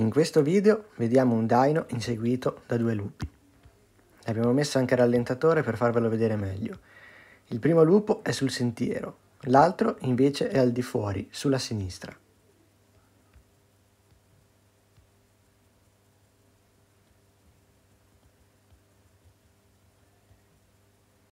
In questo video vediamo un dyno inseguito da due lupi. Abbiamo messo anche il rallentatore per farvelo vedere meglio. Il primo lupo è sul sentiero, l'altro invece è al di fuori, sulla sinistra.